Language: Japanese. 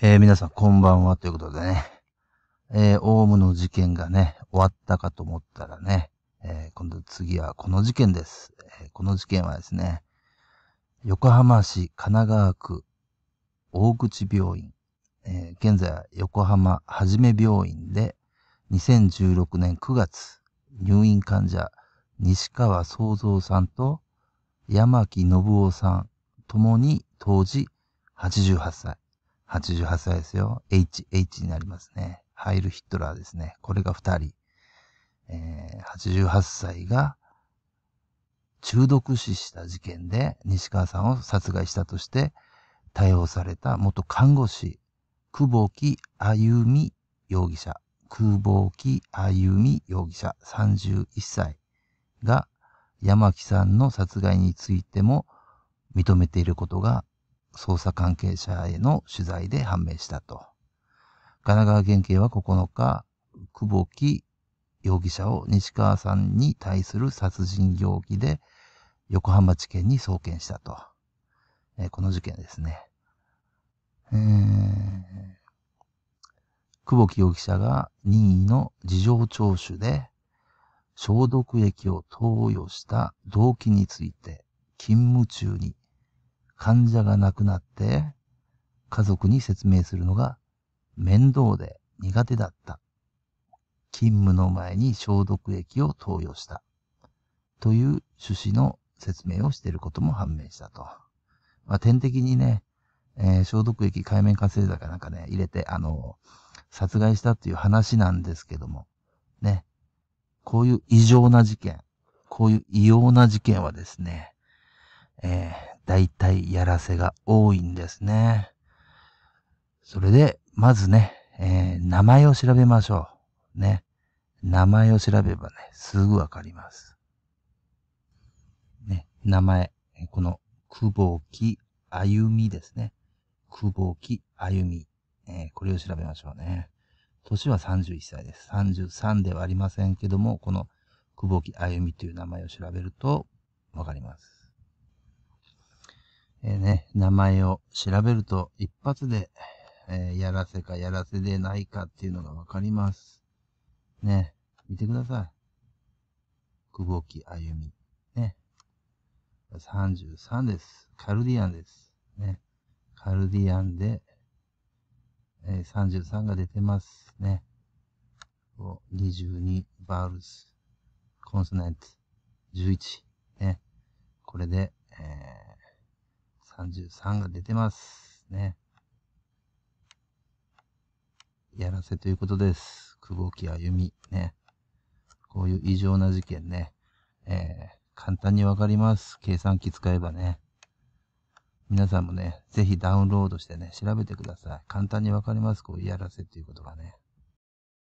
えー、皆さんこんばんはということでね、えー、オウムの事件がね、終わったかと思ったらね、えー、今度次はこの事件です、えー、この事件はですね、横浜市神奈川区大口病院、えー、現在は横浜はじめ病院で2016年9月、入院患者西川創造さんと山木信夫さんともに当時88歳。88歳ですよ。HH になりますね。ハイル・ヒットラーですね。これが2人。えー、88歳が中毒死した事件で西川さんを殺害したとして逮捕された元看護師、久保木歩美容疑者、久保木歩美容疑者31歳が山木さんの殺害についても認めていることが捜査関係者への取材で判明したと。神奈川県警は9日、久保木容疑者を西川さんに対する殺人容疑で横浜地検に送検したと。えー、この事件ですね。えー、久保木容疑者が任意の事情聴取で消毒液を投与した動機について勤務中に患者が亡くなって、家族に説明するのが面倒で苦手だった。勤務の前に消毒液を投与した。という趣旨の説明をしていることも判明したと。まあ、点滴にね、えー、消毒液、海面活性剤かなんかね、入れて、あの、殺害したっていう話なんですけども、ね。こういう異常な事件、こういう異様な事件はですね、え大体やらせが多いんですね。それで、まずね、えー、名前を調べましょう。ね。名前を調べばね、すぐわかります。ね、名前。この、久保木歩みですね。久保木歩み、えー、これを調べましょうね。年は31歳です。33ではありませんけども、この久保木歩みという名前を調べるとわかります。えー、ね、名前を調べると一発で、えー、やらせかやらせでないかっていうのがわかります。ね、見てください。久保木あゆみ。ね。33です。カルディアンです。ね。カルディアンで、えー、33が出てますね。22バールズ、コンソナント、11。ね。これで33が出てます。ね。やらせということです。久保木ゆみ。ね。こういう異常な事件ね。えー、簡単にわかります。計算機使えばね。皆さんもね、ぜひダウンロードしてね、調べてください。簡単にわかります。こういうやらせということがね。